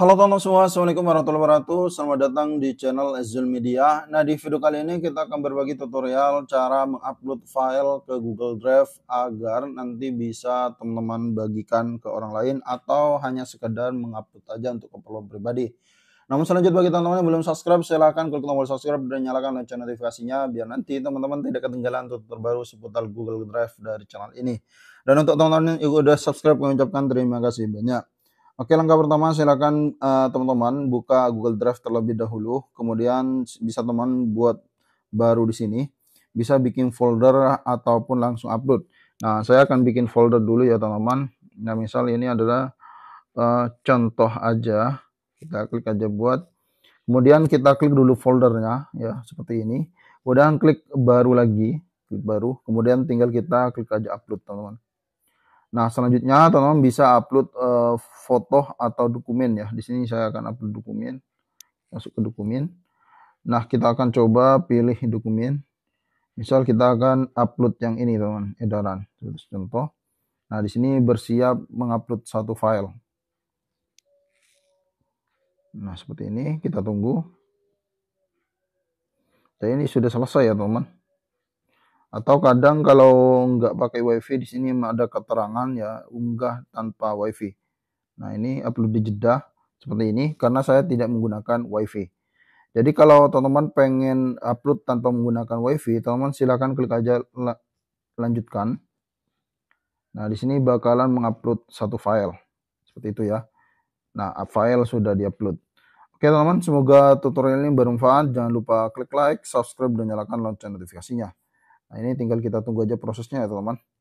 Halo teman teman semua, Assalamualaikum warahmatullahi wabarakatuh Selamat datang di channel Azul Media Nah di video kali ini kita akan berbagi tutorial cara mengupload file ke Google Drive Agar nanti bisa teman-teman bagikan ke orang lain Atau hanya sekedar mengupload aja untuk keperluan pribadi Namun selanjutnya bagi teman-teman yang belum subscribe Silahkan klik tombol subscribe dan nyalakan lonceng notifikasinya Biar nanti teman-teman tidak ketinggalan tutorial terbaru seputar Google Drive dari channel ini Dan untuk teman-teman yang sudah subscribe mengucapkan terima kasih banyak Oke, langkah pertama silakan teman eh, teman-teman buka Google Drive terlebih dahulu, kemudian bisa teman buat baru di sini, bisa bikin folder ataupun langsung upload. Nah, saya akan bikin folder dulu ya teman-teman. Nah, misal ini adalah uh, contoh aja, kita klik aja buat. Kemudian kita klik dulu foldernya ya seperti ini. Kemudian klik baru lagi, klik baru. Kemudian tinggal kita klik aja upload teman-teman. Nah, selanjutnya teman-teman bisa upload uh, foto atau dokumen ya. Di sini saya akan upload dokumen. Masuk ke dokumen. Nah, kita akan coba pilih dokumen. Misal kita akan upload yang ini, teman, teman edaran. Terus contoh. Nah, di sini bersiap mengupload satu file. Nah, seperti ini kita tunggu. Dan ini sudah selesai ya, teman teman atau kadang kalau nggak pakai wifi di sini ada keterangan ya unggah tanpa wifi nah ini upload di Jeddah seperti ini karena saya tidak menggunakan wifi jadi kalau teman-teman pengen upload tanpa menggunakan wifi teman-teman silahkan klik aja lanjutkan nah di sini bakalan mengupload satu file seperti itu ya nah file sudah diupload Oke teman-teman, semoga tutorial ini bermanfaat. Jangan lupa klik like, subscribe, dan nyalakan lonceng notifikasinya. Nah ini tinggal kita tunggu aja prosesnya ya teman-teman.